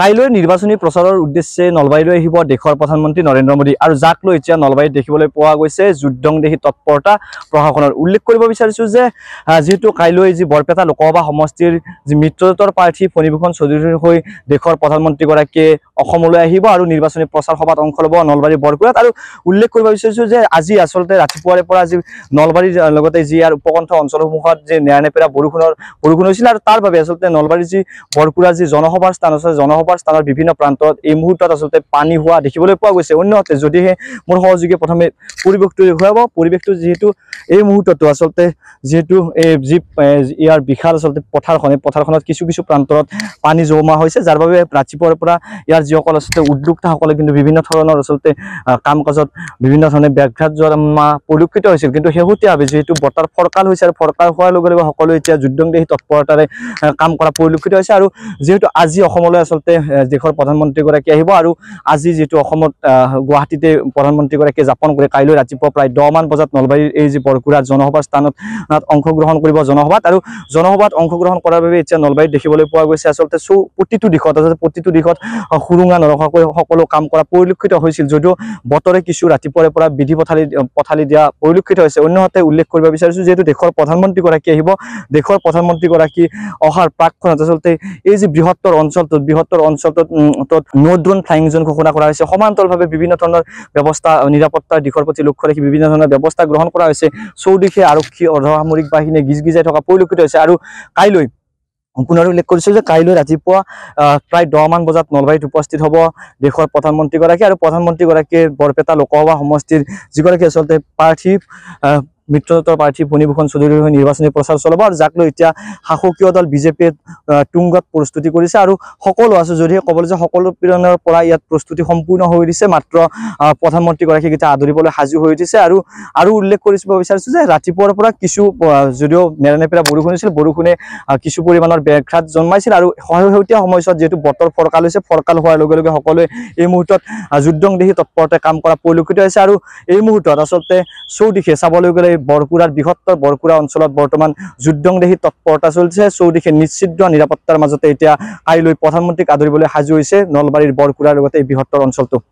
কাইলৈ নিৰ্বাচনী প্ৰচাৰৰ উদ্দেশ্যে নলবাৰীলৈ আহিব দেশৰ প্ৰধানমন্ত্ৰী নৰেন্দ্ৰ মোদী আৰ যাক লো এতিয়া নলবাৰীত দেখিবলৈ পোৱা গৈছে যুদ্ধং দেহি তৎপৰতা প্ৰশাসনেৰ উল্লেখ কৰব বিচাৰিছো যে যেহেতু কাইলৈ যে বৰপেটা লোকসভা সমষ্টিৰ যে মিত্ৰজোঁটৰ প্ৰাৰ্থী ফণীভূষণ চৌধুৰীৰ হৈ দেশৰ প্ৰধানমন্ত্ৰীগুলো অসমলৈ আহিব আৰ নিৰ্বাচনী প্ৰচাৰ সভাত অংশ লব নলবাৰী বৰকুড়াত আৰ উল্লেখ কৰব বিচাৰিছো যে আজি আসলে ৰাতেপুয়াৰ পৰ যে নলবাৰীৰ লগতে যে আৰ উপকণ্ঠ অঞ্চলসমূহ যে নেয়া নেপেৰা বৰষুণেৰ বৰষুণ হয়েছিল আৰ তাৰ আসলে নলবাৰী যে বৰকুড়াৰ যে জনসভাৰ স্থান আছে জনসভা নলবাৰ স্থানৰ বিভিন্ন প্ৰান্তত এই মুহূৰ্তত আচলতে পানী হোৱা দেখিবলৈ পোৱা গৈছে অন্যহাতে যদিহে মোৰ সহযোগী প্ৰথমে পৰিৱেশটো দেখুৱাব পৰিৱেশটো যিহেতু এই মুহূৰ্ততো আচলতে যিহেতু এই যি ইয়াৰ বিশাল আচলতে পথাৰখন এই পথাৰখনত কিছু কিছু প্ৰান্তত পানী জমা হৈছে যাৰ বাবে ৰাতিপুৱাৰ পৰা ইয়াৰ যিসকল আচলতে উদ্যোক্তাসকলে কিন্তু বিভিন্ন ধৰণৰ আচলতে কাম কাজত বিভিন্ন ধৰণে ব্যাঘাত জন্মা পৰিলক্ষিত হৈছিল কিন্তু শেহতীয়াভাৱে যিহেতু বতৰ ফৰকাল হৈছে আৰু ফৰকাল হোৱাৰ লগে লগে সকলোৱে এতিয়া যুদ্ধং তৎপৰতাৰে কাম কৰা পৰিলক্ষিত হৈছে আৰু যিহেতু আজি অসমলৈ আচলতে দেশৰ প্ৰধানমন্ত্ৰীগৰাকী আহিব আৰু আজি যিটো অসমত গুৱাহাটীতে প্ৰধানমন্ত্ৰীগৰাকীয়ে যাপন কৰে কাইলৈ ৰাতিপুৱা প্ৰায় দহমান বজাত নলবাৰীৰ এই যি বৰকুৰাত জনসভাৰ স্থানত অংশগ্ৰহণ কৰিব জনসভাত আৰু জনসভাত অংশগ্ৰহণ কৰাৰ বাবে এতিয়া নলবাৰীত দেখিবলৈ পোৱা গৈছে আচলতে চৌ প্ৰতিটো দিশত প্ৰতিটো দিশত সুৰুঙা নৰখাকৈ সকলো কাম কৰা পৰিলক্ষিত হৈছিল যদিও বতৰে কিছু ৰাতিপুৱাৰে পৰা বিধি পথালি পথালি দিয়া পৰিলক্ষিত হৈছে অন্যহাতে উল্লেখ কৰিব বিচাৰিছোঁ যিহেতু দেশৰ প্ৰধানমন্ত্ৰীগৰাকী আহিব দেশৰ প্ৰধানমন্ত্ৰীগৰাকী অহাৰ প্ৰাকক্ষণত আচলতে এই যি বৃহত্তৰ অঞ্চলটোত বৃহত্তৰ অঞ্চলটোত তত নো ড্ৰোন ফ্লাইং জোন ঘোষণা কৰা হৈছে সমান্তৰালভাৱে বিভিন্ন ধৰণৰ ব্যৱস্থা নিৰাপত্তাৰ দিশৰ প্ৰতি লক্ষ্য ৰাখি বিভিন্ন ধৰণৰ ব্যৱস্থা গ্ৰহণ কৰা হৈছে চৌদিশে আৰক্ষী অৰ্ধসামৰিক বাহিনীয়ে গিজ গিজাই থকা পৰিলক্ষিত হৈছে আৰু কাইলৈ পুনৰ উল্লেখ কৰিছিল যে কাইলৈ ৰাতিপুৱা প্ৰায় দহমান বজাত নলবাৰীত উপস্থিত হ'ব দেশৰ প্ৰধানমন্ত্ৰীগৰাকী আৰু প্ৰধানমন্ত্ৰীগৰাকীয়ে বৰপেটা লোকসভা সমষ্টিৰ যিগৰাকী আচলতে প্ৰাৰ্থী মিত্ৰজোঁটৰ প্ৰাৰ্থী ভূনিভূষণ চৌধুৰীৰ হৈ নিৰ্বাচনী প্ৰচাৰ চলাব আৰু যাক লৈ এতিয়া শাসকীয় দল বিজেপিয়ে তুংগত প্ৰস্তুতি কৰিছে আৰু সকলো আছে যদিহে ক'বলৈ যে সকলো পীড়নৰ পৰা ইয়াত প্ৰস্তুতি সম্পূৰ্ণ হৈ উঠিছে মাত্ৰ প্ৰধানমন্ত্ৰীগৰাকীক এতিয়া আদৰিবলৈ সাজু হৈ উঠিছে আৰু আৰু উল্লেখ কৰিব বিচাৰিছোঁ যে ৰাতিপুৱাৰ পৰা কিছু যদিও মেৰানেপেৰা বৰষুণ হৈছিল বৰষুণে কিছু পৰিমাণৰ ব্যাঘাত জন্মাইছিল আৰু শেহতীয়া সময়ছোৱাত যিহেতু বতৰ ফৰকাল হৈছে ফৰকাল হোৱাৰ লগে লগে সকলোৱে এই মুহূৰ্তত যুদ্ধং দেখি তৎপৰতে কাম কৰা পৰিলক্ষিত হৈছে আৰু এই মুহূৰ্তত আচলতে চৌদিশে চাবলৈ গ'লে বৰকুৰাৰ বৃহত্তৰ বৰকুৰা অঞ্চলত বৰ্তমান যুদ্ধং দেহি তৎপৰতা চলিছে চৌদিশে নিশ্চিদ্ৰ নিৰাপত্তাৰ মাজতে এতিয়া কাইলৈ প্ৰধানমন্ত্ৰীক আদৰিবলৈ সাজু হৈছে নলবাৰীৰ বৰকুৰাৰ লগতে এই বৃহত্তৰ অঞ্চলটো